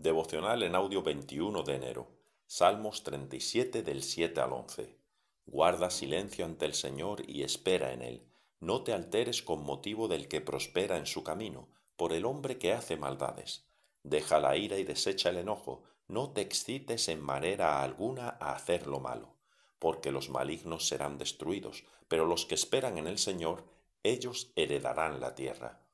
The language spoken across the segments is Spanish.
Devocional en audio 21 de enero. Salmos 37 del 7 al 11. Guarda silencio ante el Señor y espera en Él. No te alteres con motivo del que prospera en su camino, por el hombre que hace maldades. Deja la ira y desecha el enojo. No te excites en manera alguna a hacer lo malo, porque los malignos serán destruidos, pero los que esperan en el Señor, ellos heredarán la tierra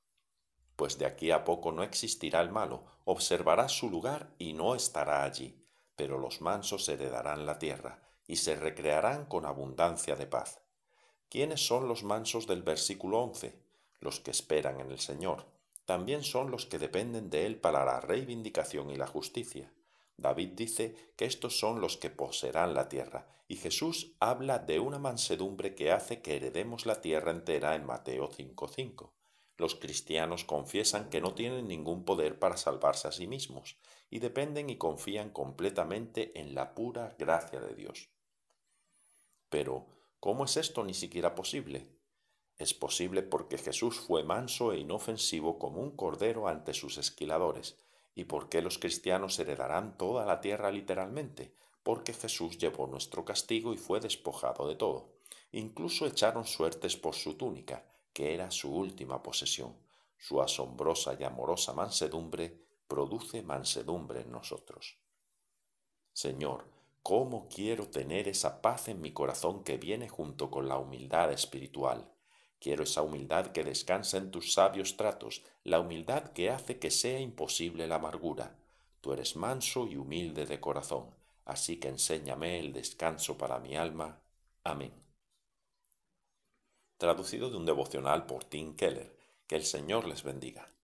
pues de aquí a poco no existirá el malo, observará su lugar y no estará allí, pero los mansos heredarán la tierra y se recrearán con abundancia de paz. ¿Quiénes son los mansos del versículo 11? Los que esperan en el Señor. También son los que dependen de Él para la reivindicación y la justicia. David dice que estos son los que poseerán la tierra, y Jesús habla de una mansedumbre que hace que heredemos la tierra entera en Mateo 5.5. Los cristianos confiesan que no tienen ningún poder para salvarse a sí mismos y dependen y confían completamente en la pura gracia de Dios. Pero, ¿cómo es esto ni siquiera posible? Es posible porque Jesús fue manso e inofensivo como un cordero ante sus esquiladores, y porque los cristianos heredarán toda la tierra literalmente, porque Jesús llevó nuestro castigo y fue despojado de todo. Incluso echaron suertes por su túnica, que era su última posesión. Su asombrosa y amorosa mansedumbre produce mansedumbre en nosotros. Señor, ¿cómo quiero tener esa paz en mi corazón que viene junto con la humildad espiritual? Quiero esa humildad que descansa en tus sabios tratos, la humildad que hace que sea imposible la amargura. Tú eres manso y humilde de corazón, así que enséñame el descanso para mi alma. Amén traducido de un devocional por Tim Keller. Que el Señor les bendiga.